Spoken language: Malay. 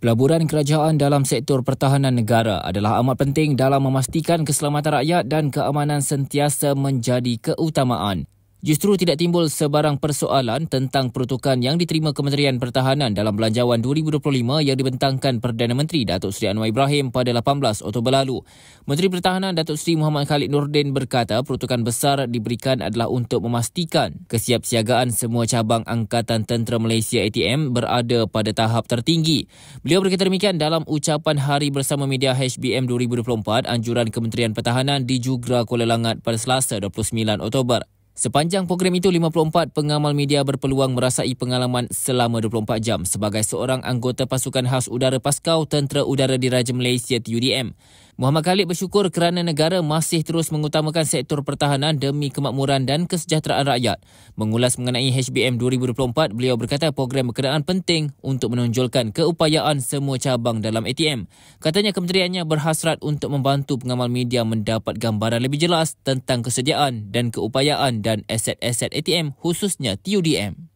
Pelaburan kerajaan dalam sektor pertahanan negara adalah amat penting dalam memastikan keselamatan rakyat dan keamanan sentiasa menjadi keutamaan. Justru tidak timbul sebarang persoalan tentang peruntukan yang diterima Kementerian Pertahanan dalam Belanjawan 2025 yang dibentangkan Perdana Menteri Datuk Seri Anwar Ibrahim pada 18 Otober lalu. Menteri Pertahanan Datuk Seri Muhammad Khalid Nordin berkata peruntukan besar diberikan adalah untuk memastikan kesiapsiagaan semua cabang Angkatan Tentera Malaysia ATM berada pada tahap tertinggi. Beliau berkata demikian dalam ucapan hari bersama media HBM 2024 anjuran Kementerian Pertahanan di Jugra Kuala Langat pada Selasa 29 Otober. Sepanjang program itu, 54 pengamal media berpeluang merasai pengalaman selama 24 jam sebagai seorang anggota pasukan khas udara Paskau Tentera Udara Diraja Malaysia TUDM. Muhammad Khalid bersyukur kerana negara masih terus mengutamakan sektor pertahanan demi kemakmuran dan kesejahteraan rakyat. Mengulas mengenai HBM 2024, beliau berkata program berkenaan penting untuk menonjolkan keupayaan semua cabang dalam ATM. Katanya kementeriannya berhasrat untuk membantu pengamal media mendapat gambaran lebih jelas tentang kesediaan dan keupayaan dan aset-aset ATM khususnya TUDM.